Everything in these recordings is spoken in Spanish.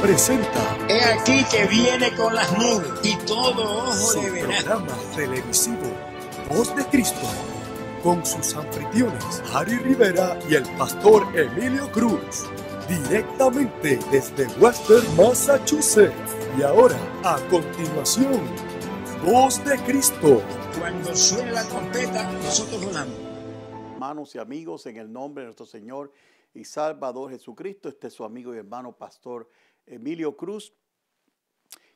presenta He aquí que viene con las nubes y todo ojo de le programa televisivo Voz de Cristo con sus anfitriones Harry Rivera y el pastor Emilio Cruz directamente desde Western Massachusetts. Y ahora, a continuación, Voz de Cristo. Cuando suene la trompeta, nosotros volamos. Hermanos y amigos, en el nombre de nuestro Señor y Salvador Jesucristo, este es su amigo y hermano pastor Emilio Cruz,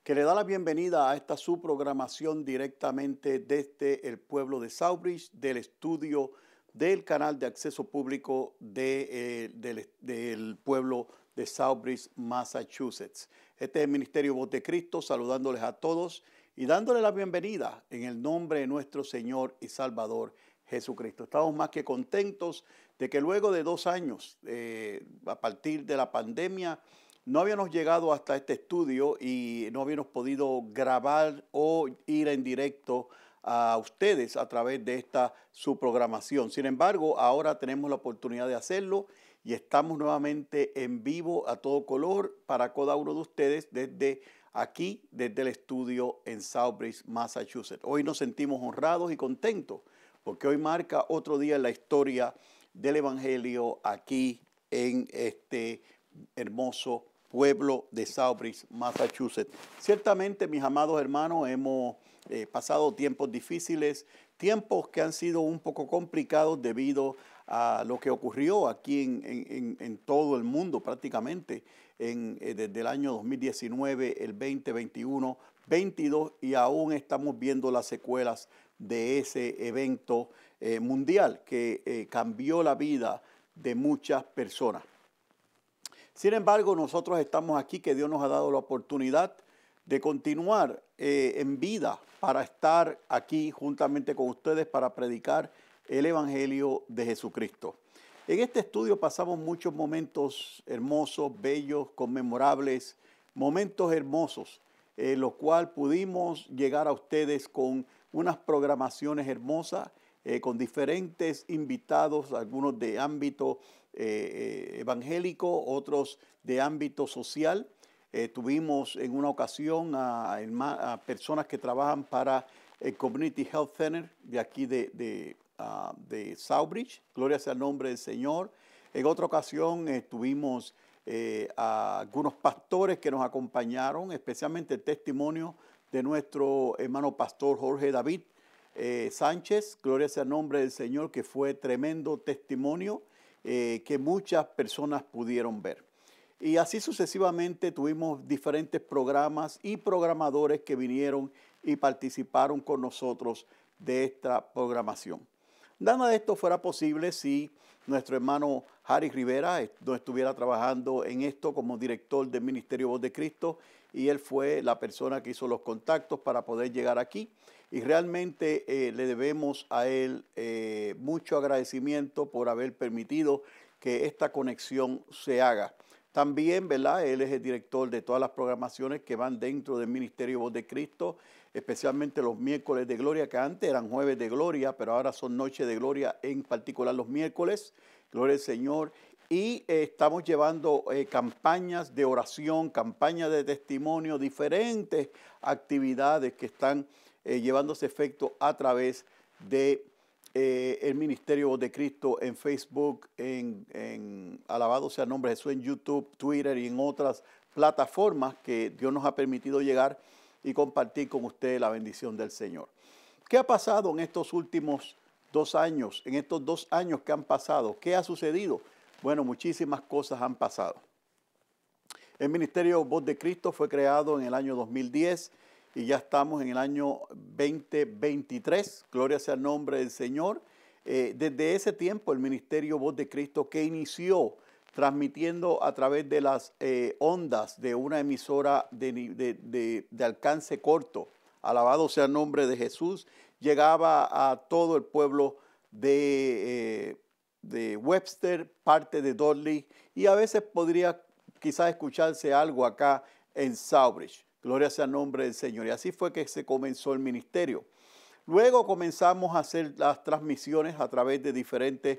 que le da la bienvenida a esta su programación directamente desde el pueblo de Southbridge, del estudio del canal de acceso público eh, del, pueblo de Southbridge, Massachusetts. Este es el Ministerio Voz de Cristo, saludándoles a todos y dándoles la bienvenida en el nombre de nuestro Señor y Salvador Jesucristo. Estamos más que contentos de que luego de dos años, eh, a partir de la pandemia, no habíamos llegado hasta este estudio y no habíamos podido grabar o ir en directo a ustedes a través de esta su programación. Sin embargo, ahora tenemos la oportunidad de hacerlo y estamos nuevamente en vivo a todo color para cada uno de ustedes desde aquí, desde el estudio en Southbridge, Massachusetts. Hoy nos sentimos honrados y contentos porque hoy marca otro día en la historia del Evangelio aquí en este hermoso pueblo de Southbridge, Massachusetts. Ciertamente, mis amados hermanos, hemos eh, pasado tiempos difíciles, tiempos que han sido un poco complicados debido a lo que ocurrió aquí en, todo el mundo prácticamente eh, desde el año 2019, el 2021, 22 y aún estamos viendo las secuelas de ese evento eh, mundial que cambió la vida de muchas personas. Sin embargo, nosotros estamos aquí, que Dios nos ha dado la oportunidad de continuar eh, en vida para estar aquí juntamente con ustedes para predicar el Evangelio de Jesucristo. En este estudio pasamos muchos momentos hermosos, bellos, conmemorables, momentos hermosos, en los cuales pudimos llegar a ustedes con unas programaciones hermosas, eh, con diferentes invitados, algunos de ámbito eh, evangélico, otros de ámbito social. Eh, tuvimos en una ocasión a, personas que trabajan para el Community Health Center de aquí de, de, ah, Southbridge, gloria sea el nombre del Señor. En otra ocasión eh, tuvimos eh, a algunos pastores que nos acompañaron, especialmente el testimonio de nuestro hermano pastor Jorge David Sánchez, gloria sea el nombre del Señor, que fue tremendo testimonio. Eh, que muchas personas pudieron ver. Y así sucesivamente tuvimos diferentes programas y programadores que vinieron y participaron con nosotros de esta programación. Nada de esto fuera posible si nuestro hermano Harry Rivera no estuviera trabajando en esto como director del Ministerio Voz de Cristo y él fue la persona que hizo los contactos para poder llegar aquí. Y realmente eh, le debemos a él eh, mucho agradecimiento por haber permitido que esta conexión se haga. También, ¿verdad? Él es el director de todas las programaciones que van dentro del Ministerio Voz de Cristo especialmente los miércoles de gloria, que antes eran jueves de gloria, pero ahora son noches de gloria, en particular los miércoles. Gloria al Señor. Y eh, estamos llevando eh, campañas de oración, campañas de testimonio, diferentes actividades que están eh, llevándose efecto a través de el Ministerio de Cristo en Facebook, en, en, Alabado sea el nombre de Jesús, en YouTube, Twitter y en otras plataformas que Dios nos ha permitido llegar y compartir con ustedes la bendición del Señor. ¿Qué ha pasado en estos últimos dos años, en estos dos años que han pasado? ¿Qué ha sucedido? Bueno, muchísimas cosas han pasado. El Ministerio Voz de Cristo fue creado en el año 2010 y ya estamos en el año 2023. Gloria sea el nombre del Señor. Eh, desde ese tiempo, el Ministerio Voz de Cristo, que inició transmitiendo a través de las eh, ondas de una emisora de, alcance corto, alabado sea el nombre de Jesús, llegaba a todo el pueblo de, eh, Webster, parte de Dudley, y a veces podría quizás escucharse algo acá en Southbridge. Gloria sea el nombre del Señor. Y así fue que se comenzó el ministerio. Luego comenzamos a hacer las transmisiones a través de diferentes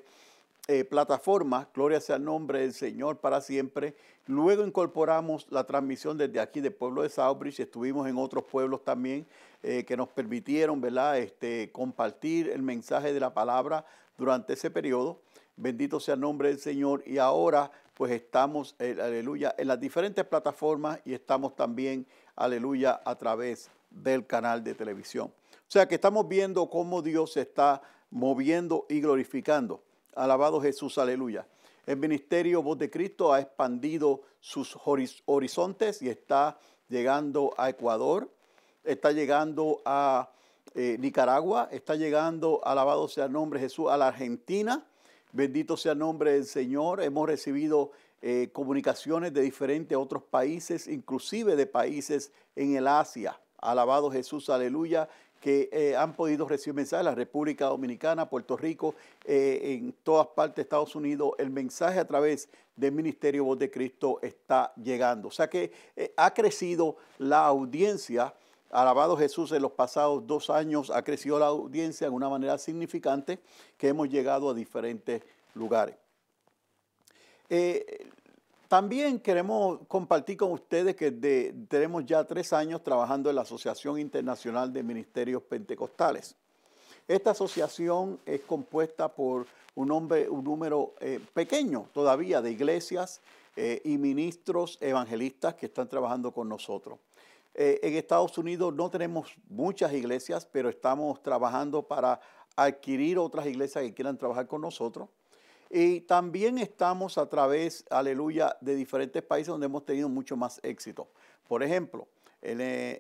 eh, plataformas, gloria sea el nombre del Señor para siempre. Luego incorporamos la transmisión desde aquí del pueblo de Southbridge, estuvimos en otros pueblos también eh, que nos permitieron ¿verdad? Este, compartir el mensaje de la palabra durante ese periodo. Bendito sea el nombre del Señor y ahora pues estamos, aleluya, en las diferentes plataformas y estamos también, aleluya, a través del canal de televisión. O sea que estamos viendo cómo Dios se está moviendo y glorificando. Alabado Jesús, aleluya. El ministerio Voz de Cristo ha expandido sus horizontes y está llegando a Ecuador, está llegando a eh, Nicaragua, está llegando, alabado sea el nombre Jesús, a la Argentina. Bendito sea el nombre del Señor. Hemos recibido eh, comunicaciones de diferentes otros países, inclusive de países en el Asia. Alabado Jesús, aleluya, que eh, han podido recibir mensajes, la República Dominicana, Puerto Rico, eh, en todas partes de Estados Unidos, el mensaje a través del Ministerio Voz de Cristo está llegando. O sea que eh, ha crecido la audiencia, alabado Jesús, en los pasados dos años ha crecido la audiencia de una manera significante que hemos llegado a diferentes lugares. También queremos compartir con ustedes que tenemos ya tres años trabajando en la Asociación Internacional de Ministerios Pentecostales. Esta asociación es compuesta por un, número eh, pequeño todavía de iglesias eh, y ministros evangelistas que están trabajando con nosotros. Eh, en Estados Unidos no tenemos muchas iglesias, pero estamos trabajando para adquirir otras iglesias que quieran trabajar con nosotros. Y también estamos a través, aleluya, de diferentes países donde hemos tenido mucho más éxito. Por ejemplo, en, eh,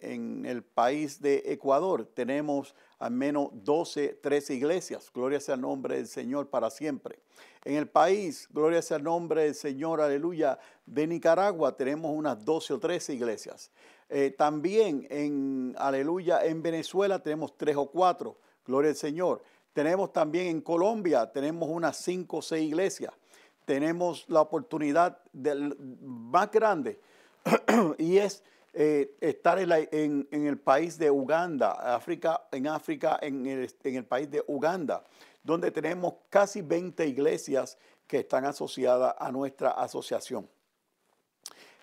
el país de Ecuador tenemos al menos 12, 13 iglesias. Gloria sea el nombre del Señor para siempre. En el país, gloria sea el nombre del Señor, aleluya, de Nicaragua tenemos unas 12 o 13 iglesias. Eh, también en, aleluya, en Venezuela tenemos 3 o 4, gloria al Señor. Tenemos también en Colombia, tenemos unas 5 o 6 iglesias. Tenemos la oportunidad del, más grande y es eh, estar en, el país de Uganda, África, en África, en el, en el país de Uganda, donde tenemos casi 20 iglesias que están asociadas a nuestra asociación.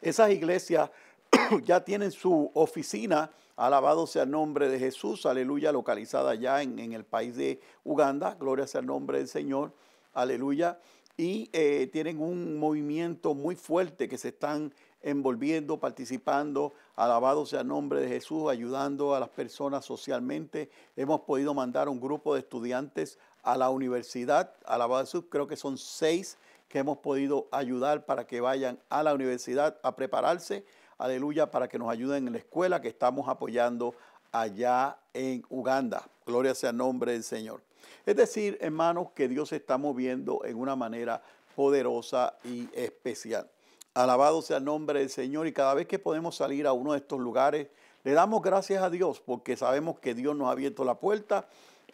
Esas iglesias ya tienen su oficina Alabado sea el nombre de Jesús, aleluya, localizada ya en, el país de Uganda, gloria sea el nombre del Señor, aleluya. Y eh, tienen un movimiento muy fuerte que se están envolviendo, participando, alabado sea el nombre de Jesús, ayudando a las personas socialmente. Hemos podido mandar un grupo de estudiantes a la universidad, alabado sea, creo que son seis que hemos podido ayudar para que vayan a la universidad a prepararse aleluya, para que nos ayuden en la escuela que estamos apoyando allá en Uganda. Gloria sea el nombre del Señor. Es decir, hermanos, que Dios se está moviendo en una manera poderosa y especial. Alabado sea el nombre del Señor y cada vez que podemos salir a uno de estos lugares, le damos gracias a Dios porque sabemos que Dios nos ha abierto la puerta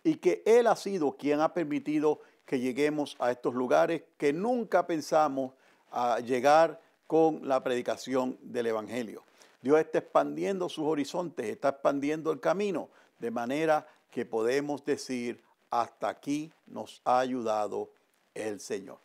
y que Él ha sido quien ha permitido que lleguemos a estos lugares que nunca pensamos a llegar con la predicación del Evangelio. Dios está expandiendo sus horizontes, está expandiendo el camino, de manera que podemos decir, hasta aquí nos ha ayudado el Señor.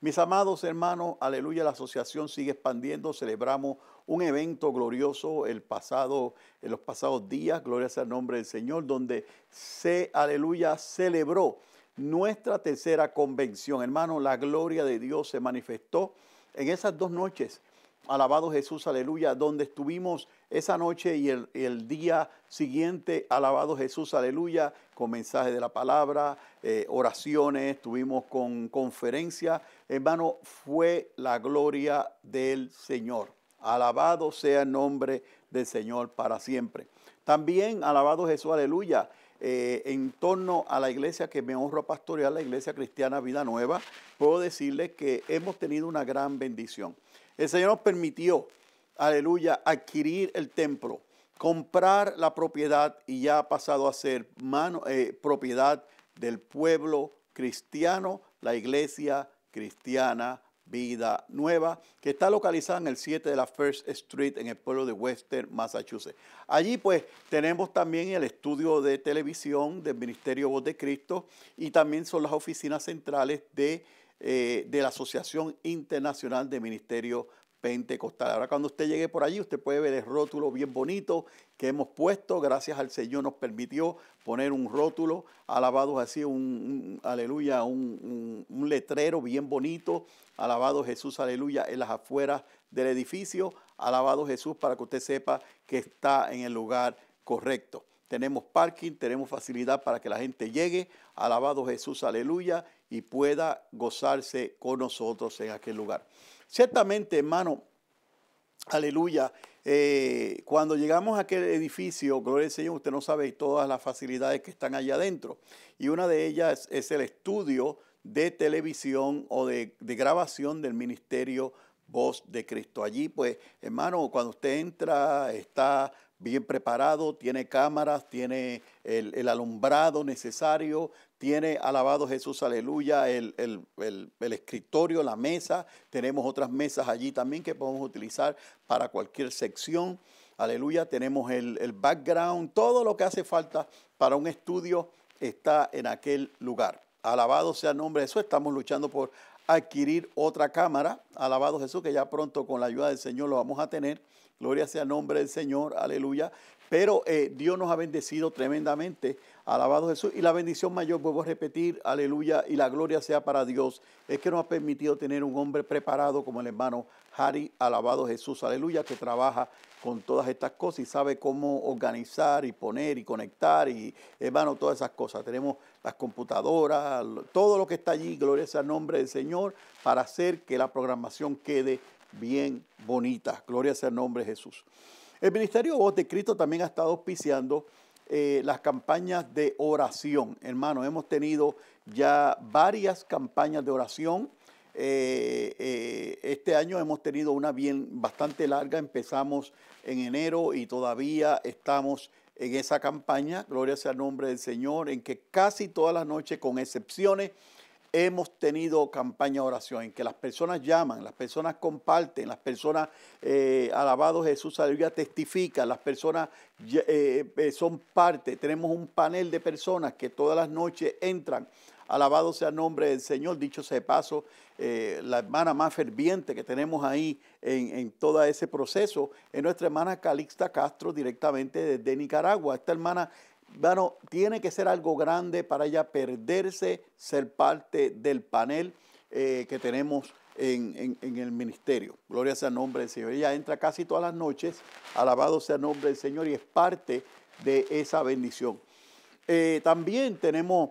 Mis amados hermanos, aleluya, la asociación sigue expandiendo, celebramos un evento glorioso el pasado, en los pasados días, gloria sea el nombre del Señor, donde se, aleluya, celebró nuestra tercera convención. Hermano, la gloria de Dios se manifestó en esas dos noches, alabado Jesús, aleluya, donde estuvimos esa noche y el, día siguiente, alabado Jesús, aleluya, con mensaje de la palabra, eh, oraciones, estuvimos con conferencia, hermano, fue la gloria del Señor. Alabado sea el nombre del Señor para siempre. También, alabado Jesús, aleluya, eh, en torno a la iglesia que me honro a pastorear, la iglesia cristiana Vida Nueva, puedo decirles que hemos tenido una gran bendición. El Señor nos permitió, aleluya, adquirir el templo, comprar la propiedad y ya ha pasado a ser eh, propiedad del pueblo cristiano, la iglesia cristiana Vida Nueva, que está localizada en el 7 de la First Street en el pueblo de Western, Massachusetts. Allí pues tenemos también el estudio de televisión del Ministerio Voz de Cristo y también son las oficinas centrales de, eh, de la Asociación Internacional de Ministerio pentecostal. Ahora cuando usted llegue por allí, usted puede ver el rótulo bien bonito que hemos puesto. Gracias al Señor nos permitió poner un rótulo, Alabado así, un, aleluya, un, letrero bien bonito. Alabado Jesús, aleluya, en las afueras del edificio. Alabado Jesús para que usted sepa que está en el lugar correcto. Tenemos parking, tenemos facilidad para que la gente llegue. Alabado Jesús, aleluya, y pueda gozarse con nosotros en aquel lugar. Ciertamente, hermano, aleluya, eh, cuando llegamos a aquel edificio, gloria al Señor, usted no sabe todas las facilidades que están allá adentro. Y una de ellas es, el estudio de televisión o de, de grabación del ministerio voz de Cristo. Allí, pues, hermano, cuando usted entra, está bien preparado, tiene cámaras, tiene el, alumbrado necesario, tiene, alabado Jesús, aleluya, el, escritorio, la mesa, tenemos otras mesas allí también que podemos utilizar para cualquier sección, aleluya, tenemos el background, todo lo que hace falta para un estudio está en aquel lugar. Alabado sea el nombre de Jesús, Estamos luchando por adquirir otra cámara. Alabado Jesús, que ya pronto con la ayuda del Señor lo vamos a tener. Gloria sea el nombre del Señor, aleluya. Pero eh, Dios nos ha bendecido tremendamente. Alabado Jesús. Y la bendición mayor, vuelvo a repetir, aleluya, y la gloria sea para Dios. Es que nos ha permitido tener un hombre preparado como el hermano Harry, alabado Jesús, aleluya, que trabaja con todas estas cosas y sabe cómo organizar y poner y conectar y, hermano, todas esas cosas. Tenemos las computadoras, todo lo que está allí, gloria sea al nombre del Señor, para hacer que la programación quede bien bonita. Gloria sea el nombre de Jesús. El Ministerio Voz de Cristo también ha estado auspiciando eh, las campañas de oración. Hermano, hemos tenido ya varias campañas de oración. Eh, eh, este año hemos tenido una bien bastante larga. Empezamos en enero y todavía estamos en esa campaña. Gloria sea el nombre del Señor, en que casi todas las noches, con excepciones, hemos tenido campaña de oración en que las personas llaman, las personas comparten, las personas, eh, alabado Jesús, aleluya, testifican, las personas eh, eh, son parte. Tenemos un panel de personas que todas las noches entran. Alabado sea el nombre del Señor. Dicho sea paso, eh, la hermana más ferviente que tenemos ahí en, en, todo ese proceso es nuestra hermana Calixta Castro, directamente desde Nicaragua. Esta hermana bueno, tiene que ser algo grande para ella perderse, ser parte del panel eh, que tenemos en, el ministerio. Gloria sea el nombre del Señor. Ella entra casi todas las noches, alabado sea el nombre del Señor, y es parte de esa bendición. Eh, también tenemos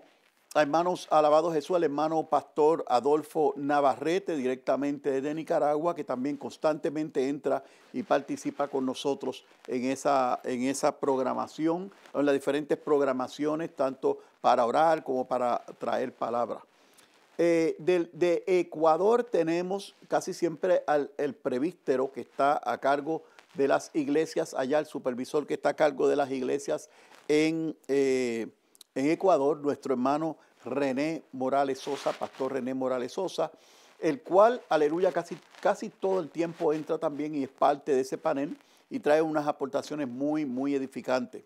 Hermanos, alabado Jesús, al hermano pastor Adolfo Navarrete, directamente de Nicaragua, que también constantemente entra y participa con nosotros en esa, en esa programación, en las diferentes programaciones, tanto para orar como para traer palabra. Eh, de, Ecuador tenemos casi siempre al el prevístero que está a cargo de las iglesias, allá el supervisor que está a cargo de las iglesias en eh, Ecuador, nuestro hermano René Morales Sosa, pastor René Morales Sosa, el cual, aleluya, casi, casi todo el tiempo entra también y es parte de ese panel y trae unas aportaciones muy, muy edificantes.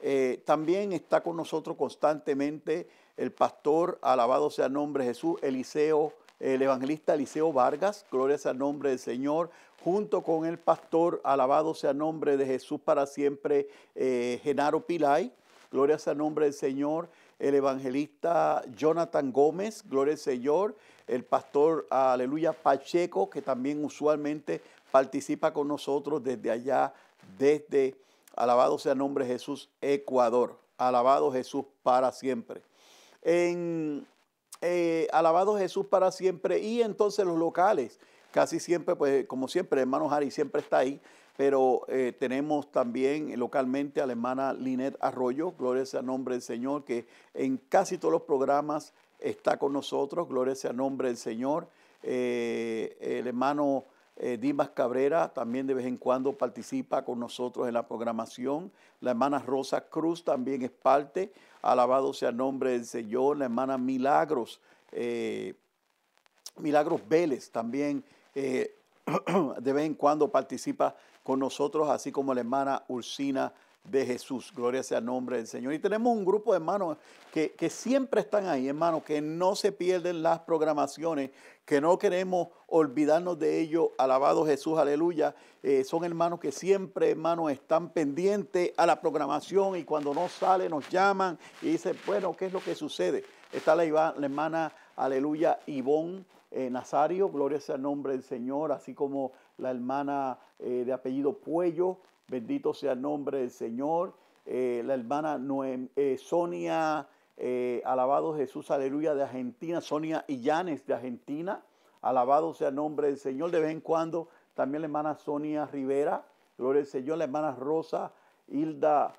Eh, también está con nosotros constantemente el pastor, alabado sea nombre de Jesús, Eliseo, el evangelista Eliseo Vargas, gloria sea nombre del Señor, junto con el pastor, alabado sea nombre de Jesús para siempre, eh, Genaro Pilay, gloria sea nombre del Señor, el evangelista Jonathan Gómez, Gloria al Señor, el pastor Aleluya Pacheco, que también usualmente participa con nosotros desde allá, desde, alabado sea el nombre Jesús, Ecuador. Alabado Jesús para siempre. En, eh, alabado Jesús para siempre y entonces los locales, casi siempre, pues como siempre, hermano Harry siempre está ahí pero eh, tenemos también localmente a la hermana Linet Arroyo, gloria sea nombre del Señor, que en casi todos los programas está con nosotros, gloria sea nombre del Señor. Eh, el hermano eh, Dimas Cabrera también de vez en cuando participa con nosotros en la programación. La hermana Rosa Cruz también es parte, alabado sea el nombre del Señor. La hermana Milagros, Milagros Vélez también de vez en cuando participa con nosotros, así como la hermana Ursina de Jesús. Gloria sea el nombre del Señor. Y tenemos un grupo de hermanos que, siempre están ahí, hermanos, que no se pierden las programaciones, que no queremos olvidarnos de ellos. Alabado Jesús, aleluya. Eh, son hermanos que siempre, hermanos, están pendientes a la programación y cuando no sale nos llaman y dicen, bueno, ¿qué es lo que sucede? Está la, hermana, aleluya, Ivonne eh, Nazario, gloria sea el nombre del Señor, así como la hermana eh, de apellido Puello, bendito sea el nombre del Señor, eh, la hermana eh, Sonia, alabado Jesús, aleluya, de Argentina, Sonia Illanes de Argentina, alabado sea el nombre del Señor, de vez en cuando también la hermana Sonia Rivera, gloria al Señor, la hermana Rosa Hilda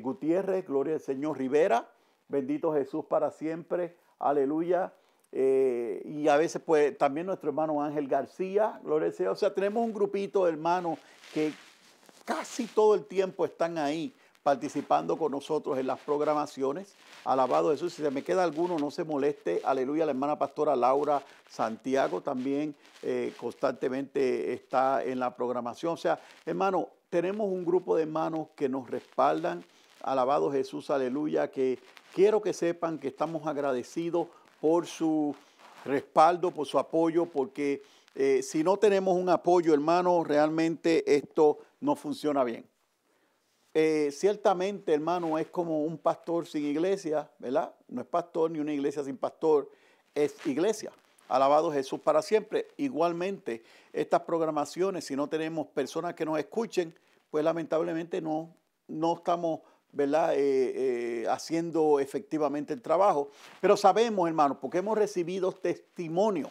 Gutiérrez, gloria al Señor Rivera, bendito Jesús para siempre, aleluya. Eh, y a veces pues también nuestro hermano Ángel García, gloria al O sea, tenemos un grupito de hermanos que casi todo el tiempo están ahí participando con nosotros en las programaciones. Alabado Jesús, si se me queda alguno, no se moleste. Aleluya, la hermana pastora Laura Santiago también eh, constantemente está en la programación. O sea, hermano, tenemos un grupo de hermanos que nos respaldan. Alabado Jesús, aleluya, que quiero que sepan que estamos agradecidos por su respaldo, por su apoyo, porque eh, si no tenemos un apoyo, hermano, realmente esto no funciona bien. Eh, ciertamente, hermano, es como un pastor sin iglesia, ¿verdad? No es pastor ni una iglesia sin pastor, es iglesia. Alabado Jesús para siempre. Igualmente, estas programaciones, si no tenemos personas que nos escuchen, pues lamentablemente no, no estamos ¿verdad? Eh, eh, haciendo efectivamente el trabajo. Pero sabemos, hermanos, porque hemos recibido testimonio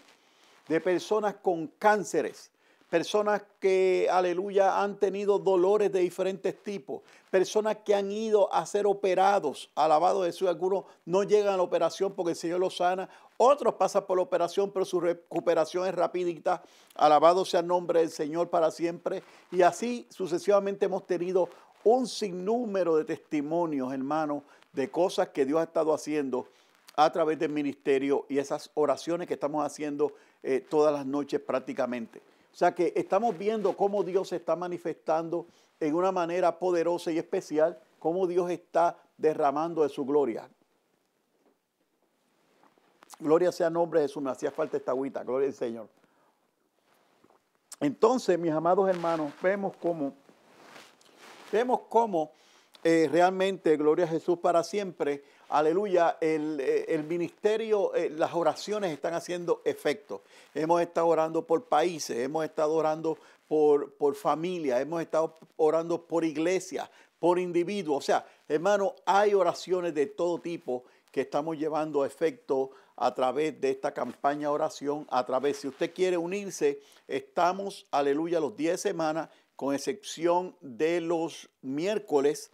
de personas con cánceres, personas que, aleluya, han tenido dolores de diferentes tipos, personas que han ido a ser operados, alabado Jesús, algunos no llegan a la operación porque el Señor los sana, otros pasan por la operación, pero su recuperación es rapidita, alabado sea el nombre del Señor para siempre, y así sucesivamente hemos tenido un sinnúmero de testimonios, hermanos, de cosas que Dios ha estado haciendo a través del ministerio y esas oraciones que estamos haciendo eh, todas las noches prácticamente. O sea que estamos viendo cómo Dios se está manifestando en una manera poderosa y especial, cómo Dios está derramando de su gloria. Gloria sea nombre de Jesús, me hacía falta esta agüita, gloria al Señor. Entonces, mis amados hermanos, vemos cómo Vemos cómo eh, realmente, gloria a Jesús para siempre, aleluya, el, eh, ministerio, eh, las oraciones están haciendo efecto. Hemos estado orando por países, hemos estado orando por, por familia, hemos estado orando por iglesias, por individuos. O sea, hermano, hay oraciones de todo tipo que estamos llevando a efecto a través de esta campaña oración, a través, si usted quiere unirse, estamos, aleluya, los 10 semanas con excepción de los miércoles.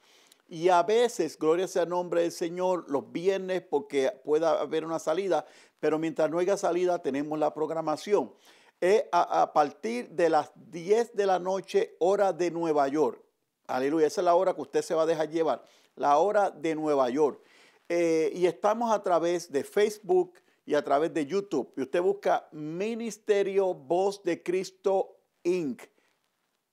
Y a veces, gloria sea nombre del Señor, los viernes porque pueda haber una salida, pero mientras no haya salida tenemos la programación. a, partir de las 10 de la noche, hora de Nueva York. Aleluya, esa es la hora que usted se va a dejar llevar, la hora de Nueva York. Eh, y estamos a través de Facebook y a través de YouTube. Y usted busca Ministerio Voz de Cristo Inc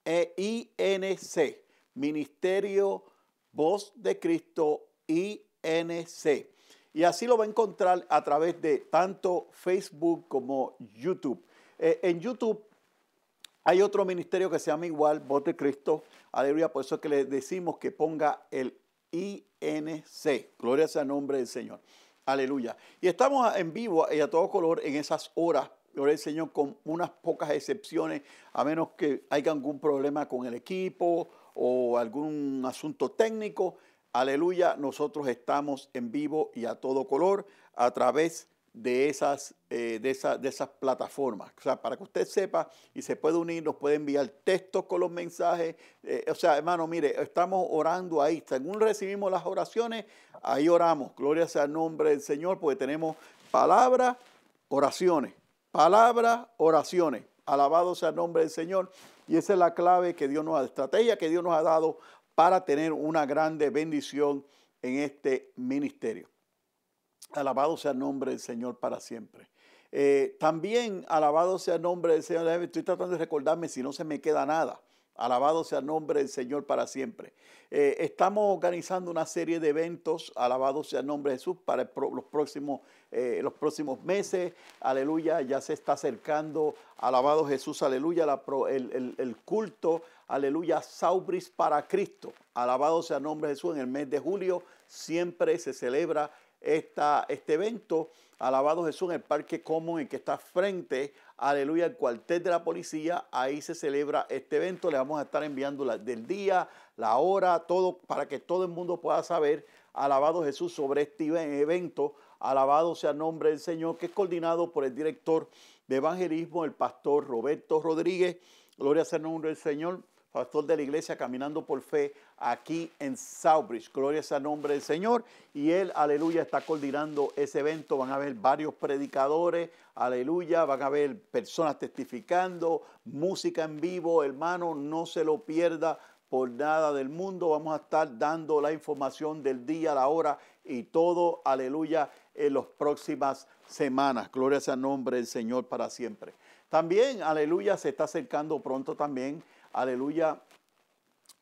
e INC, Ministerio Voz de Cristo INC. Y así lo va a encontrar a través de tanto Facebook como YouTube. Eh, en YouTube hay otro ministerio que se llama igual, Voz de Cristo. Aleluya, por eso es que le decimos que ponga el INC. Gloria sea el nombre del Señor. Aleluya. Y estamos en vivo y a todo color en esas horas Gloria al Señor, con unas pocas excepciones, a menos que haya algún problema con el equipo o algún asunto técnico. Aleluya, nosotros estamos en vivo y a todo color a través de esas, eh, de, de esas plataformas. O sea, para que usted sepa y se puede unir, nos puede enviar textos con los mensajes. Eh, o sea, hermano, mire, estamos orando ahí. Según recibimos las oraciones, ahí oramos. Gloria sea nombre del Señor, porque tenemos palabras, oraciones palabras, oraciones. Alabado sea el nombre del Señor. Y esa es la clave que Dios nos ha, estrategia que Dios nos ha dado para tener una grande bendición en este ministerio. Alabado sea el nombre del Señor para siempre. Eh, también, alabado sea el nombre del Señor. Estoy tratando de recordarme si no se me queda nada. Alabado sea el nombre del Señor para siempre. Eh, estamos organizando una serie de eventos, alabado sea el nombre de Jesús, para los, próximos, eh, los próximos meses. Aleluya, ya se está acercando, alabado Jesús, aleluya, el, culto, aleluya, Saubris para Cristo. Alabado sea el nombre de Jesús, en el mes de julio siempre se celebra este evento. Alabado Jesús en el Parque Común, en que está frente aleluya, el cuartel de la policía. Ahí se celebra este evento. Le vamos a estar enviando la, del día, la hora, todo, para que todo el mundo pueda saber, alabado Jesús, sobre este evento. Alabado sea el nombre del Señor, que es coordinado por el director de evangelismo, el pastor Roberto Rodríguez. Gloria sea el nombre del Señor pastor de la iglesia Caminando por Fe aquí en Southbridge. Gloria al nombre del Señor. Y él, aleluya, está coordinando ese evento. Van a haber varios predicadores, aleluya. Van a haber personas testificando, música en vivo. Hermano, no se lo pierda por nada del mundo. Vamos a estar dando la información del día, la hora y todo, aleluya, en las próximas semanas. Gloria al nombre del Señor para siempre. También, aleluya, se está acercando pronto también aleluya,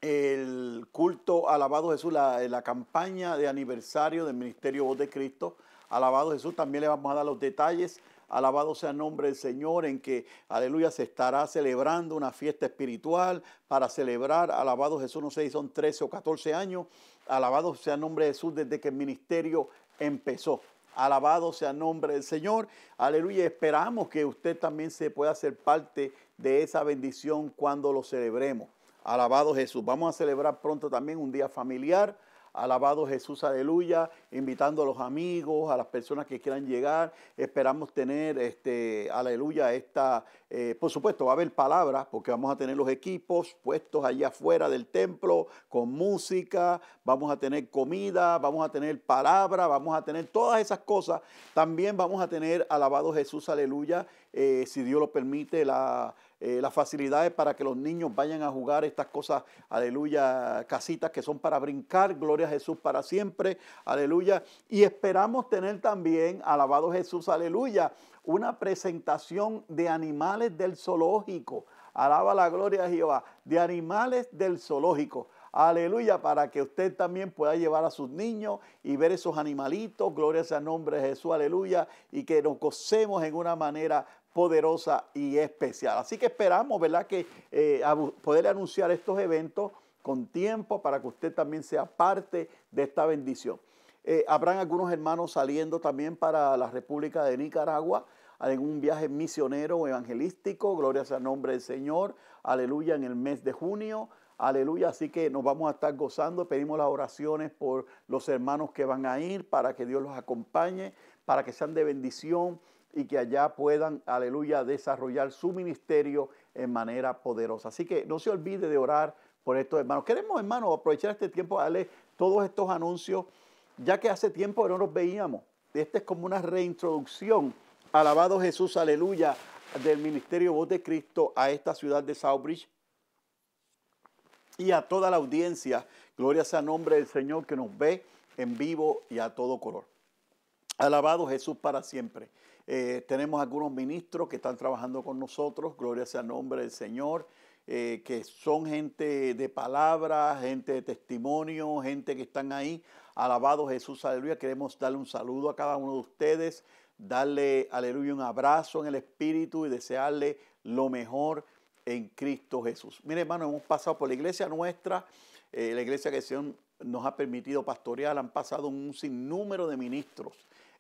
el culto Alabado Jesús, la, campaña de aniversario del Ministerio Voz de Cristo. Alabado Jesús, también le vamos a dar los detalles. Alabado sea el nombre del Señor, en que, aleluya, se estará celebrando una fiesta espiritual para celebrar, alabado Jesús, no sé si son 13 o 14 años, alabado sea el nombre de Jesús desde que el ministerio empezó. Alabado sea el nombre del Señor. Aleluya. Esperamos que usted también se pueda hacer parte de esa bendición cuando lo celebremos. Alabado Jesús. Vamos a celebrar pronto también un día familiar. Alabado Jesús, aleluya, invitando a los amigos, a las personas que quieran llegar. Esperamos tener, este, aleluya, esta, eh, por supuesto, va a haber palabras, porque vamos a tener los equipos puestos allá afuera del templo, con música, vamos a tener comida, vamos a tener palabra, vamos a tener todas esas cosas. También vamos a tener, alabado Jesús, aleluya, eh, si Dios lo permite, la eh, las facilidades para que los niños vayan a jugar estas cosas, aleluya, casitas que son para brincar, gloria a Jesús para siempre, aleluya. Y esperamos tener también, alabado Jesús, aleluya, una presentación de animales del zoológico. Alaba la gloria a Jehová, de animales del zoológico. Aleluya, para que usted también pueda llevar a sus niños y ver esos animalitos. Gloria sea el nombre de Jesús, aleluya. Y que nos cosemos en una manera poderosa y especial. Así que esperamos, ¿verdad?, que eh, poder anunciar estos eventos con tiempo para que usted también sea parte de esta bendición. Eh, habrán algunos hermanos saliendo también para la República de Nicaragua en un viaje misionero o evangelístico, gloria sea nombre del Señor, aleluya, en el mes de junio, aleluya, así que nos vamos a estar gozando, pedimos las oraciones por los hermanos que van a ir, para que Dios los acompañe, para que sean de bendición, y que allá puedan, aleluya, desarrollar su ministerio en manera poderosa. Así que no se olvide de orar por estos hermanos. Queremos, hermanos, aprovechar este tiempo, darle todos estos anuncios, ya que hace tiempo no nos veíamos. Esta es como una reintroducción. Alabado Jesús, aleluya, del Ministerio Voz de Cristo a esta ciudad de Southbridge y a toda la audiencia. Gloria sea nombre del Señor que nos ve en vivo y a todo color. Alabado Jesús para siempre. Eh, tenemos algunos ministros que están trabajando con nosotros, gloria sea el nombre del Señor, eh, que son gente de palabras, gente de testimonio, gente que están ahí. Alabado Jesús, aleluya. Queremos darle un saludo a cada uno de ustedes, darle, aleluya, un abrazo en el Espíritu y desearle lo mejor en Cristo Jesús. Mire, hermano, hemos pasado por la iglesia nuestra, eh, la iglesia que el Señor nos ha permitido pastorear, han pasado un sinnúmero de ministros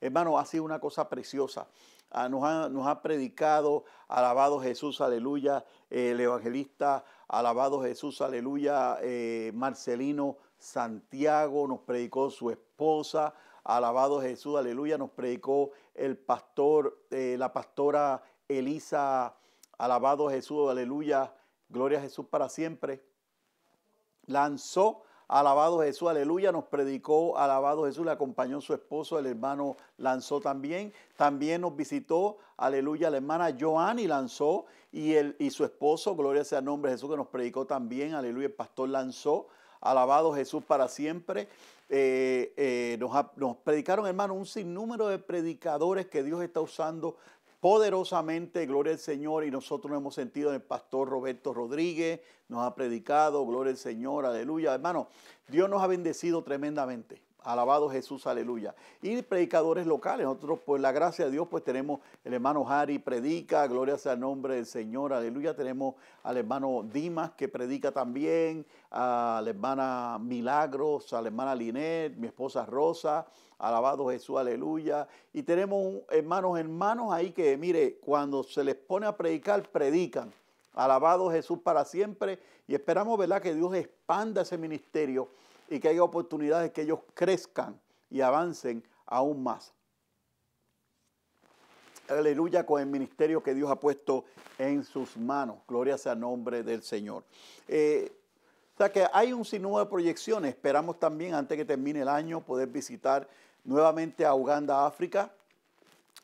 Hermano, ha sido una cosa preciosa. Ah, nos ha, predicado, alabado Jesús, aleluya, eh, el evangelista, alabado Jesús, aleluya, eh, Marcelino Santiago, nos predicó su esposa, alabado Jesús, aleluya, nos predicó el pastor, eh, la pastora Elisa, alabado Jesús, aleluya, gloria a Jesús para siempre. Lanzó, Alabado Jesús, aleluya, nos predicó, alabado Jesús, le acompañó su esposo, el hermano Lanzó también, también nos visitó, aleluya, la hermana Joanny Lanzó y, y su esposo, gloria sea el nombre de Jesús, que nos predicó también, aleluya, el pastor Lanzó, alabado Jesús para siempre. Eh, eh, nos, predicaron, hermano, un sinnúmero de predicadores que Dios está usando poderosamente, gloria al Señor, y nosotros nos hemos sentido en el pastor Roberto Rodríguez, nos ha predicado, gloria al Señor, aleluya. Hermano, Dios nos ha bendecido tremendamente. Alabado Jesús, aleluya. Y predicadores locales. Nosotros, pues la gracia de Dios, pues tenemos el hermano Harry predica, gloria sea el nombre del Señor, aleluya. Tenemos al hermano Dimas que predica también, a la hermana Milagros, a la hermana Linet, mi esposa Rosa, alabado Jesús, aleluya. Y tenemos hermanos, hermanos ahí que, mire, cuando se les pone a predicar, predican. Alabado Jesús para siempre. Y esperamos, ¿verdad?, que Dios expanda ese ministerio y que haya oportunidades que ellos crezcan y avancen aún más. Aleluya con el ministerio que Dios ha puesto en sus manos. Gloria sea el nombre del Señor. Eh, o sea que hay un sinnúmero de proyecciones. Esperamos también, antes que termine el año, poder visitar nuevamente a Uganda, África.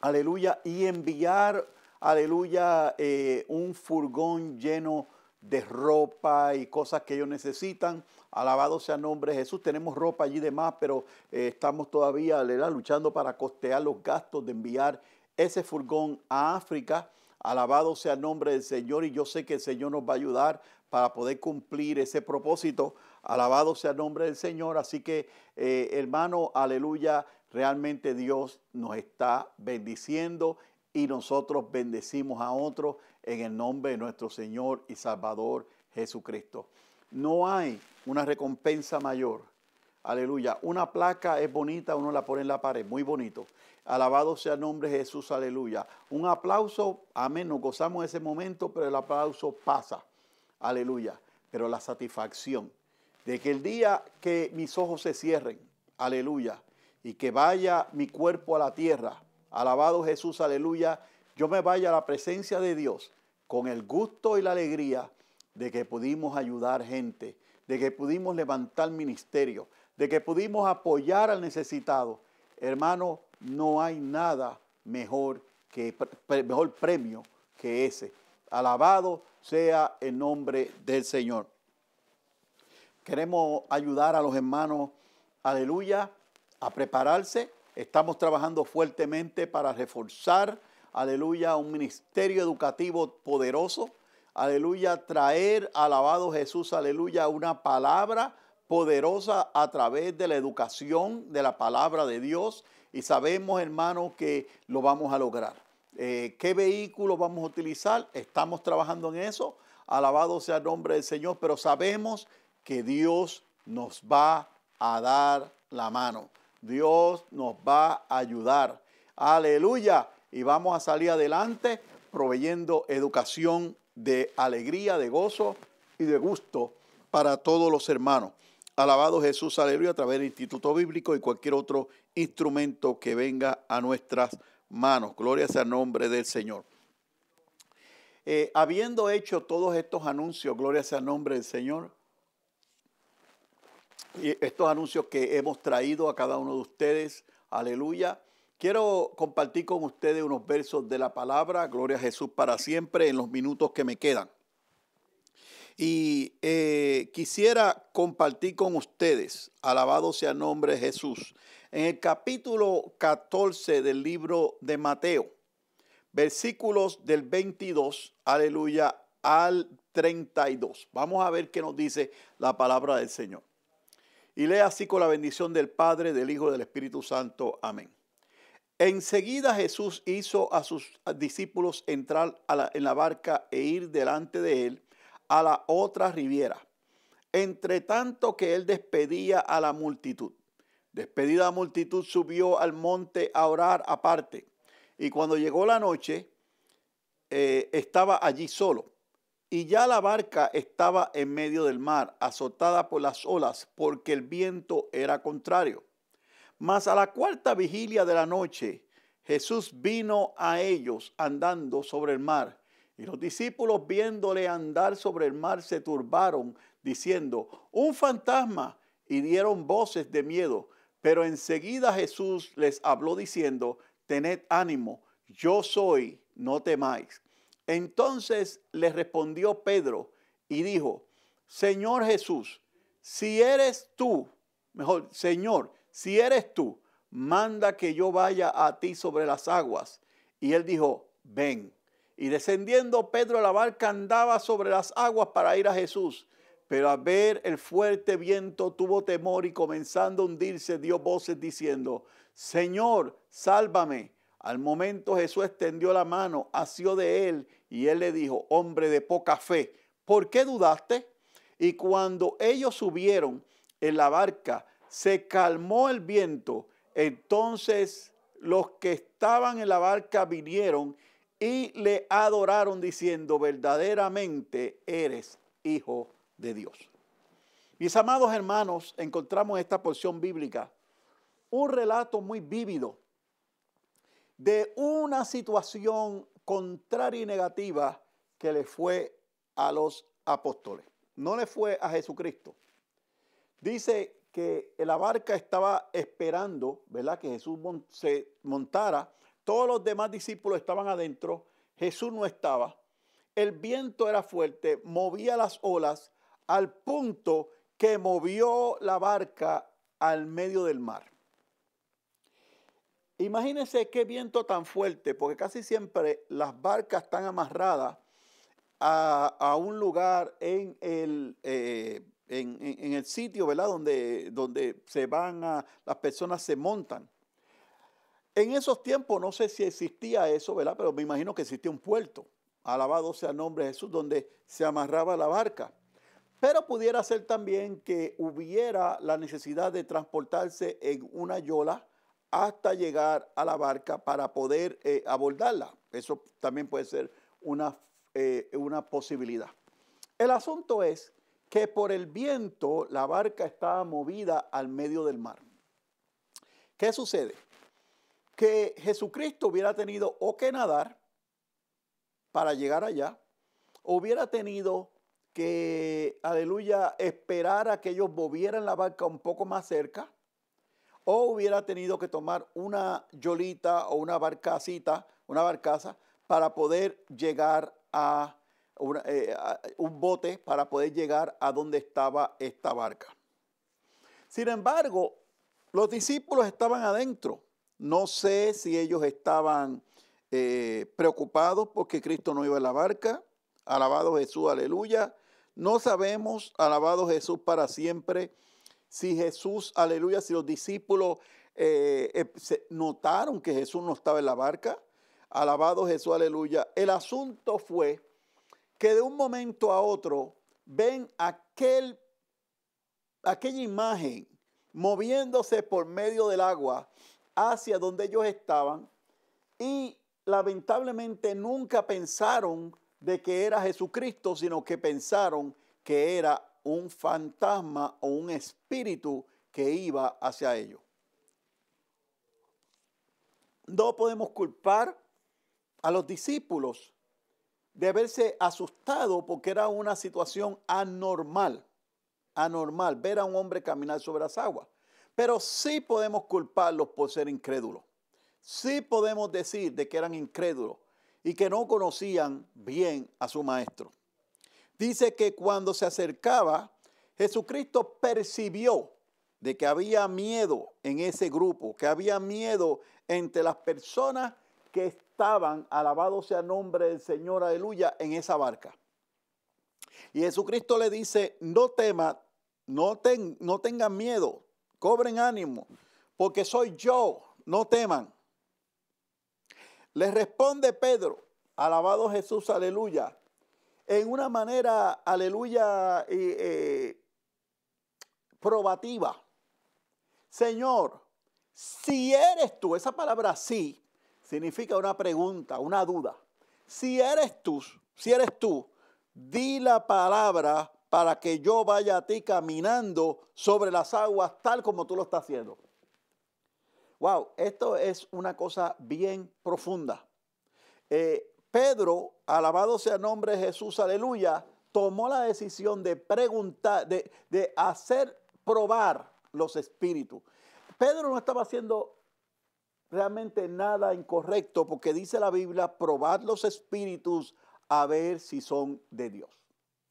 Aleluya. Y enviar, aleluya, eh, un furgón lleno de de ropa y cosas que ellos necesitan. Alabado sea el nombre de Jesús. Tenemos ropa allí demás, pero eh, estamos todavía luchando para costear los gastos de enviar ese furgón a África. Alabado sea el nombre del Señor y yo sé que el Señor nos va a ayudar para poder cumplir ese propósito. Alabado sea el nombre del Señor. Así que, eh, hermano, aleluya, realmente Dios nos está bendiciendo y nosotros bendecimos a otros en el nombre de nuestro Señor y Salvador Jesucristo. No hay una recompensa mayor. Aleluya. Una placa es bonita, uno la pone en la pared, muy bonito. Alabado sea el nombre de Jesús, aleluya. Un aplauso, amén, nos gozamos ese momento, pero el aplauso pasa. Aleluya. Pero la satisfacción de que el día que mis ojos se cierren, aleluya, y que vaya mi cuerpo a la tierra, alabado Jesús, aleluya, yo me vaya a la presencia de Dios con el gusto y la alegría de que pudimos ayudar gente, de que pudimos levantar ministerio, de que pudimos apoyar al necesitado. Hermano, no hay nada mejor que mejor premio que ese. Alabado sea el nombre del Señor. Queremos ayudar a los hermanos, aleluya, a prepararse. Estamos trabajando fuertemente para reforzar aleluya, un ministerio educativo poderoso, aleluya, traer, alabado Jesús, aleluya, una palabra poderosa a través de la educación de la palabra de Dios y sabemos, hermano, que lo vamos a lograr. Eh, ¿Qué vehículo vamos a utilizar? Estamos trabajando en eso. Alabado sea el nombre del Señor, pero sabemos que Dios nos va a dar la mano. Dios nos va a ayudar. Aleluya y vamos a salir adelante proveyendo educación de alegría, de gozo y de gusto para todos los hermanos. Alabado Jesús, aleluya, a través del Instituto Bíblico y cualquier otro instrumento que venga a nuestras manos. Gloria sea el nombre del Señor. Eh, habiendo hecho todos estos anuncios, gloria sea el nombre del Señor, y estos anuncios que hemos traído a cada uno de ustedes, aleluya, Quiero compartir con ustedes unos versos de la palabra, Gloria a Jesús para siempre, en los minutos que me quedan. Y eh, quisiera compartir con ustedes, alabado sea el nombre de Jesús, en el capítulo 14 del libro de Mateo, versículos del 22, aleluya, al 32. Vamos a ver qué nos dice la palabra del Señor. Y lea así con la bendición del Padre, del Hijo, y del Espíritu Santo. Amén. Enseguida Jesús hizo a sus discípulos entrar en la barca e ir delante de él a la otra riviera, entre tanto que él despedía a la multitud. Despedida la multitud subió al monte a orar aparte, y cuando llegó la noche eh, estaba allí solo, y ya la barca estaba en medio del mar, azotada por las olas, porque el viento era contrario. Mas a la cuarta vigilia de la noche Jesús vino a ellos andando sobre el mar. Y los discípulos viéndole andar sobre el mar se turbaron, diciendo, un fantasma, y dieron voces de miedo. Pero enseguida Jesús les habló diciendo, tened ánimo, yo soy, no temáis. Entonces les respondió Pedro y dijo, Señor Jesús, si eres tú, mejor, Señor, si eres tú, manda que yo vaya a ti sobre las aguas. Y él dijo, ven. Y descendiendo Pedro a la barca andaba sobre las aguas para ir a Jesús. Pero al ver el fuerte viento tuvo temor y comenzando a hundirse dio voces diciendo, Señor, sálvame. Al momento Jesús extendió la mano, asió de él y él le dijo, hombre de poca fe, ¿por qué dudaste? Y cuando ellos subieron en la barca, se calmó el viento. Entonces los que estaban en la barca vinieron y le adoraron diciendo, verdaderamente eres hijo de Dios. Mis amados hermanos, encontramos en esta porción bíblica un relato muy vívido de una situación contraria y negativa que le fue a los apóstoles. No le fue a Jesucristo. Dice que la barca estaba esperando, ¿verdad? Que Jesús se montara. Todos los demás discípulos estaban adentro. Jesús no estaba. El viento era fuerte, movía las olas al punto que movió la barca al medio del mar. Imagínense qué viento tan fuerte, porque casi siempre las barcas están amarradas a, un lugar en el, eh, en, el sitio, ¿verdad? Donde, donde se van a, las personas se montan. En esos tiempos no sé si existía eso, ¿verdad? Pero me imagino que existía un puerto, alabado sea el nombre de Jesús, donde se amarraba la barca. Pero pudiera ser también que hubiera la necesidad de transportarse en una yola hasta llegar a la barca para poder eh, abordarla. Eso también puede ser una, eh, una posibilidad. El asunto es que por el viento la barca estaba movida al medio del mar. ¿Qué sucede? Que Jesucristo hubiera tenido o que nadar para llegar allá, o hubiera tenido que, aleluya, esperar a que ellos movieran la barca un poco más cerca, o hubiera tenido que tomar una yolita o una barcacita, una barcaza, para poder llegar a eh, un bote para poder llegar a donde estaba esta barca. Sin embargo, los discípulos estaban adentro. No sé si ellos estaban eh, preocupados porque Cristo no iba en la barca. Alabado Jesús, aleluya. No sabemos, alabado Jesús para siempre, si Jesús, aleluya, si los discípulos eh, notaron que Jesús no estaba en la barca. Alabado Jesús, aleluya. El asunto fue que de un momento a otro ven aquel, aquella imagen moviéndose por medio del agua hacia donde ellos estaban y lamentablemente nunca pensaron de que era Jesucristo, sino que pensaron que era un fantasma o un espíritu que iba hacia ellos. No podemos culpar a los discípulos de haberse asustado porque era una situación anormal, anormal, ver a un hombre caminar sobre las aguas. Pero sí podemos culparlos por ser incrédulos. Sí podemos decir de que eran incrédulos y que no conocían bien a su maestro. Dice que cuando se acercaba, Jesucristo percibió de que había miedo en ese grupo, que había miedo entre las personas que estaban estaban, alabado sea nombre del Señor, aleluya, en esa barca. Y Jesucristo le dice, no teman no, ten, no tengan miedo, cobren ánimo, porque soy yo, no teman. Le responde Pedro, alabado Jesús, aleluya, en una manera, aleluya, eh, probativa. Señor, si eres tú, esa palabra sí, significa una pregunta, una duda. Si eres tú, si eres tú, di la palabra para que yo vaya a ti caminando sobre las aguas tal como tú lo estás haciendo. Wow, esto es una cosa bien profunda. Eh, Pedro, alabado sea el nombre de Jesús, aleluya, tomó la decisión de preguntar, de hacer probar los espíritus. Pedro no estaba haciendo realmente nada incorrecto, porque dice la Biblia, probad los espíritus a ver si son de Dios.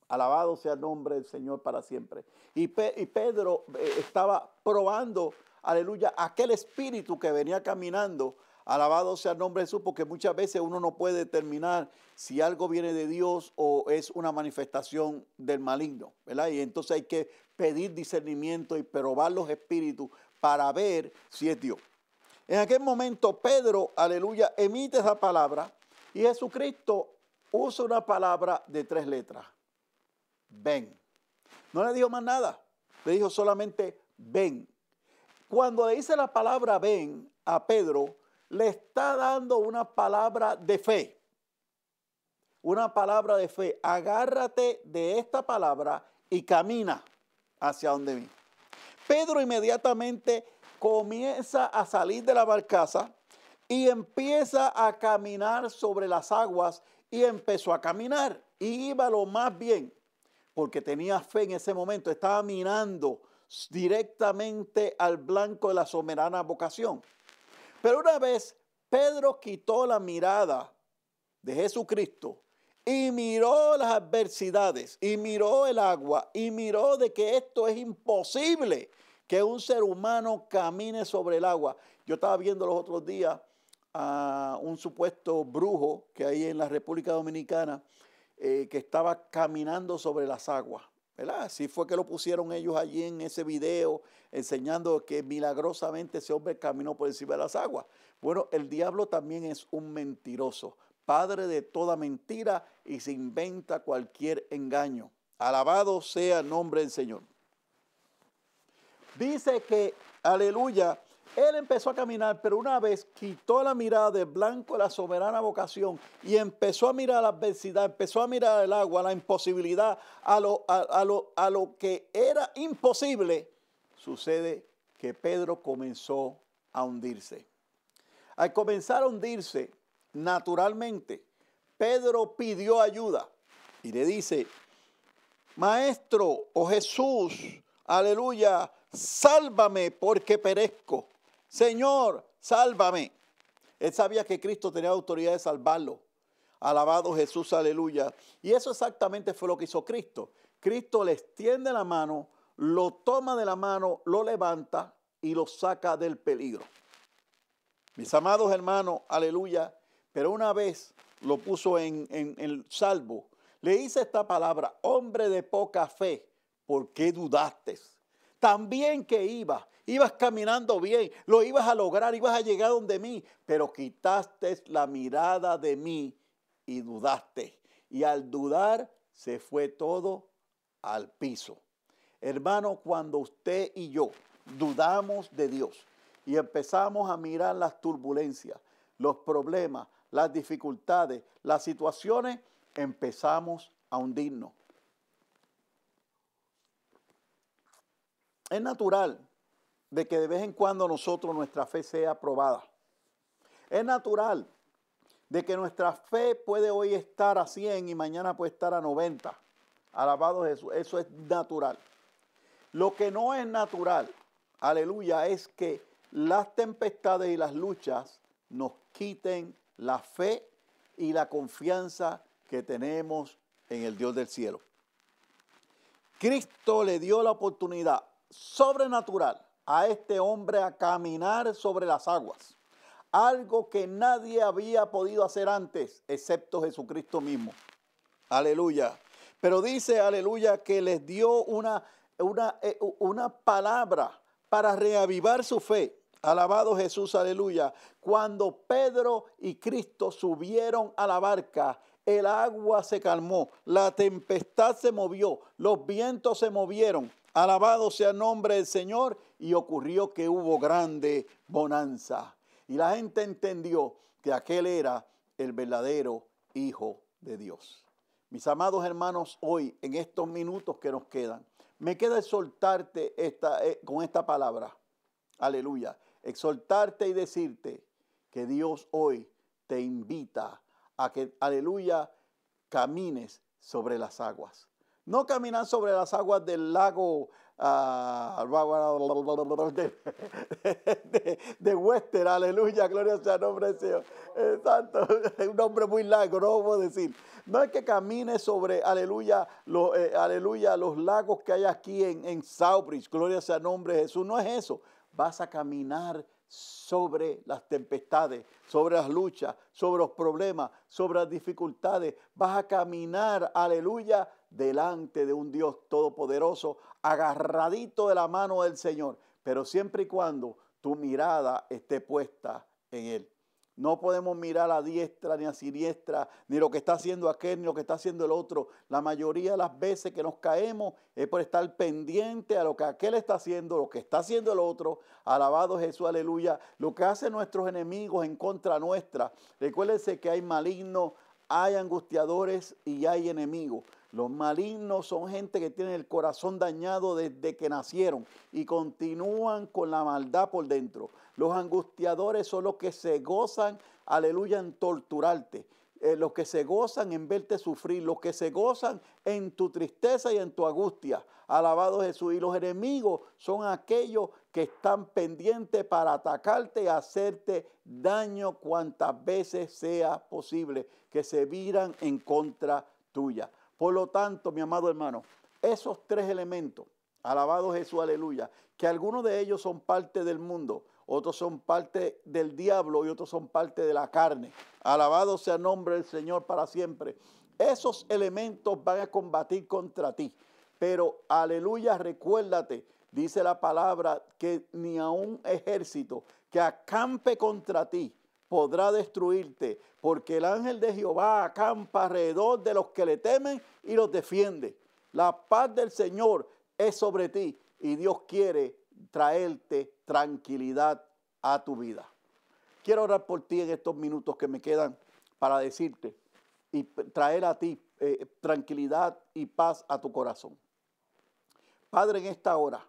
Alabado sea el nombre del Señor para siempre. Y, Pedro eh, estaba probando, aleluya, aquel espíritu que venía caminando. Alabado sea el nombre de Jesús, porque muchas veces uno no puede determinar si algo viene de Dios o es una manifestación del maligno, ¿verdad? Y entonces hay que pedir discernimiento y probar los espíritus para ver si es Dios. En aquel momento Pedro, aleluya, emite esa palabra y Jesucristo usa una palabra de tres letras. Ven. No le dijo más nada, le dijo solamente ven. Cuando le dice la palabra ven a Pedro, le está dando una palabra de fe. Una palabra de fe. Agárrate de esta palabra y camina hacia donde vi. Pedro inmediatamente comienza a salir de la barcaza y empieza a caminar sobre las aguas y empezó a caminar y iba lo más bien porque tenía fe en ese momento, estaba mirando directamente al blanco de la soberana vocación. Pero una vez Pedro quitó la mirada de Jesucristo y miró las adversidades y miró el agua y miró de que esto es imposible que un ser humano camine sobre el agua. Yo estaba viendo los otros días a un supuesto brujo que hay en la República Dominicana eh, que estaba caminando sobre las aguas. ¿verdad? Así fue que lo pusieron ellos allí en ese video, enseñando que milagrosamente ese hombre caminó por encima de las aguas. Bueno, el diablo también es un mentiroso, padre de toda mentira y se inventa cualquier engaño. Alabado sea el nombre del Señor. Dice que, aleluya, él empezó a caminar, pero una vez quitó la mirada de blanco la soberana vocación y empezó a mirar la adversidad, empezó a mirar el agua, la imposibilidad, a lo, a, lo, que era imposible, sucede que Pedro comenzó a hundirse. Al comenzar a hundirse, naturalmente, Pedro pidió ayuda y le dice, Maestro o oh Jesús, aleluya, sálvame porque perezco. Señor, sálvame. Él sabía que Cristo tenía autoridad de salvarlo. Alabado Jesús, aleluya. Y eso exactamente fue lo que hizo Cristo. Cristo le extiende la mano, lo toma de la mano, lo levanta y lo saca del peligro. Mis amados hermanos, aleluya. Pero una vez lo puso en, el salvo, le hice esta palabra, hombre de poca fe, ¿por qué dudaste? También que ibas, ibas caminando bien, lo ibas a lograr, ibas a llegar donde mí, pero quitaste la mirada de mí y dudaste. Y al dudar se fue todo al piso. Hermano, cuando usted y yo dudamos de Dios y empezamos a mirar las turbulencias, los problemas, las dificultades, las situaciones, empezamos a hundirnos. es natural de que de vez en cuando nosotros nuestra fe sea aprobada. Es natural de que nuestra fe puede hoy estar a 100 y mañana puede estar a 90. Alabado Jesús, eso es natural. Lo que no es natural, aleluya, es que las tempestades y las luchas nos quiten la fe y la confianza que tenemos en el Dios del cielo. Cristo le dio la oportunidad sobrenatural a este hombre a caminar sobre las aguas, algo que nadie había podido hacer antes, excepto Jesucristo mismo. Aleluya. Pero dice, aleluya, que les dio una, una, eh, una palabra para reavivar su fe. Alabado Jesús, aleluya. Cuando Pedro y Cristo subieron a la barca, el agua se calmó, la tempestad se movió, los vientos se movieron Alabado sea el nombre del Señor. Y ocurrió que hubo grande bonanza. Y la gente entendió que aquel era el verdadero Hijo de Dios. Mis amados hermanos, hoy, en estos minutos que nos quedan, me queda exhortarte eh, con esta palabra. Aleluya. Exhortarte y decirte que Dios hoy te invita a que, aleluya, camines sobre las aguas no caminar sobre las aguas del lago ah, de, Wester, aleluya, gloria sea el nombre del Señor. es un nombre muy largo, no puedo decir. No es que camine sobre, aleluya, los, eh, aleluya, los lagos que hay aquí en, en Southbridge, gloria sea el nombre de Jesús, no es eso. Vas a caminar sobre las tempestades, sobre las luchas, sobre los problemas, sobre las dificultades. Vas a caminar, aleluya, delante de un Dios todopoderoso, agarradito de la mano del Señor, pero siempre y cuando tu mirada esté puesta en Él. No podemos mirar a diestra ni a siniestra, ni lo que está haciendo aquel, ni lo que está haciendo el otro. La mayoría de las veces que nos caemos es por estar pendiente a lo que aquel está haciendo, lo que está haciendo el otro. Alabado Jesús, aleluya. Lo que hacen nuestros enemigos en contra nuestra. Recuérdense que hay malignos, hay angustiadores y hay enemigos. Los malignos son gente que tiene el corazón dañado desde que nacieron y continúan con la maldad por dentro. Los angustiadores son los que se gozan, aleluya, en torturarte. Eh, los que se gozan en verte sufrir, los que se gozan en tu tristeza y en tu angustia. Alabado Jesús. Y los enemigos son aquellos que están pendientes para atacarte y hacerte daño cuantas veces sea posible, que se viran en contra tuya. Por lo tanto, mi amado hermano, esos tres elementos, alabado Jesús, aleluya, que algunos de ellos son parte del mundo, otros son parte del diablo y otros son parte de la carne. Alabado sea el nombre del Señor para siempre. Esos elementos van a combatir contra ti. Pero aleluya, recuérdate, dice la palabra, que ni a un ejército que acampe contra ti podrá destruirte, porque el ángel de Jehová acampa alrededor de los que le temen y los defiende. La paz del Señor es sobre ti y Dios quiere traerte tranquilidad a tu vida. Quiero orar por ti en estos minutos que me quedan para decirte y traer a ti eh, tranquilidad y paz a tu corazón. Padre, en esta hora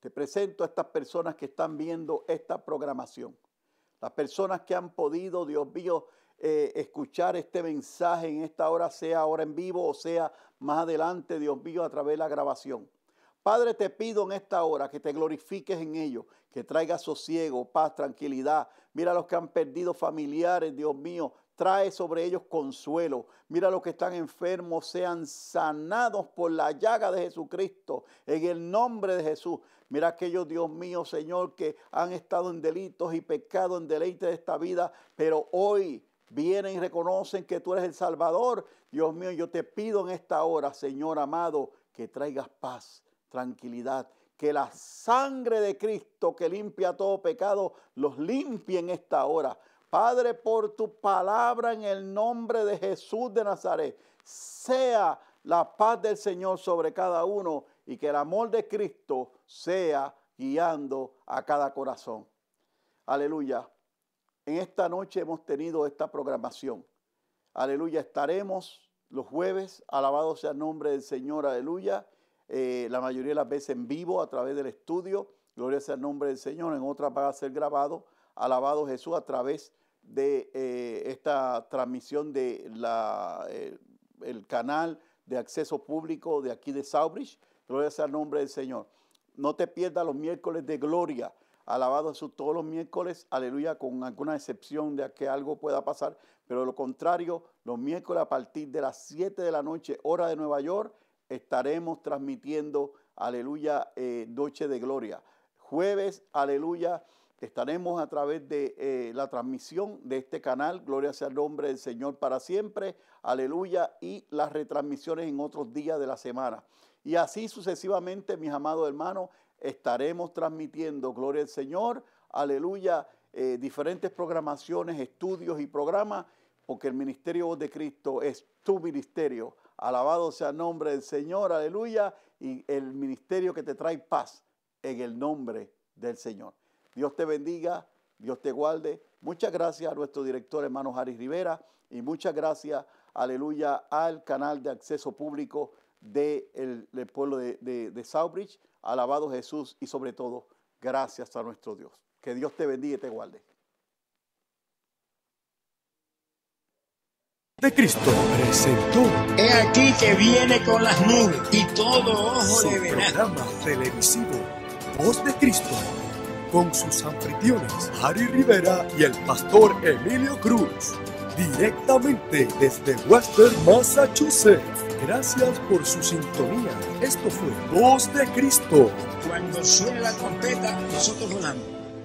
te presento a estas personas que están viendo esta programación. Las personas que han podido, Dios mío, eh, escuchar este mensaje en esta hora, sea ahora en vivo o sea más adelante, Dios mío, a través de la grabación. Padre, te pido en esta hora que te glorifiques en ello, que traiga sosiego, paz, tranquilidad. Mira a los que han perdido familiares, Dios mío, trae sobre ellos consuelo. Mira los que están enfermos, sean sanados por la llaga de Jesucristo, en el nombre de Jesús. Mira aquellos, Dios mío, Señor, que han estado en delitos y pecado en deleite de esta vida, pero hoy vienen y reconocen que tú eres el Salvador. Dios mío, yo te pido en esta hora, Señor amado, que traigas paz, tranquilidad, que la sangre de Cristo que limpia todo pecado los limpie en esta hora. Padre, por tu palabra en el nombre de Jesús de Nazaret, sea la paz del Señor sobre cada uno y que el amor de Cristo sea guiando a cada corazón. Aleluya. En esta noche hemos tenido esta programación. Aleluya, estaremos los jueves, alabado sea el nombre del Señor, aleluya. Eh, la mayoría de las veces en vivo a través del estudio, gloria sea el nombre del Señor, en otras va a ser grabado, alabado Jesús a través de eh, esta transmisión de eh, canal de acceso público de aquí de Southbridge. Gloria sea el nombre del Señor. No te pierdas los miércoles de gloria. Alabado Jesús todos los miércoles, aleluya, con alguna excepción de que algo pueda pasar. Pero lo contrario, los miércoles a partir de las 7 de la noche, hora de Nueva York, estaremos transmitiendo, aleluya, eh, Noche de Gloria. Jueves, aleluya, Estaremos a través de eh, la transmisión de este canal, Gloria sea el nombre del Señor para siempre, aleluya, y las retransmisiones en otros días de la semana. Y así sucesivamente, mis amados hermanos, estaremos transmitiendo, Gloria al Señor, aleluya, eh, diferentes programaciones, estudios y programas, porque el Ministerio de Cristo es tu ministerio. Alabado sea el nombre del Señor, aleluya, y el ministerio que te trae paz en el nombre del Señor. Dios te bendiga, Dios te guarde. Muchas gracias a nuestro director hermano Jaris Rivera y muchas gracias, aleluya, al canal de acceso público del pueblo de, Southbridge. Alabado Jesús y sobre todo, gracias a nuestro Dios. Que Dios te bendiga y te guarde. de Cristo presentó He aquí que viene con las nubes y todo ojo de verano. programa televisivo Voz de Cristo con sus anfitriones Harry Rivera y el pastor Emilio Cruz, directamente desde Western Massachusetts. Gracias por su sintonía. Esto fue Voz de Cristo. Cuando suene la trompeta, nosotros volamos.